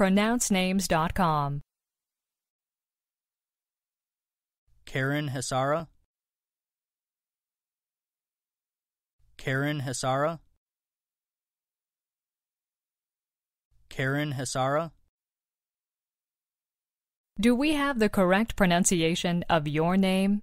pronouncenames.com. Karen Hesara. Karen Hesara. Karen Hesara. Do we have the correct pronunciation of your name?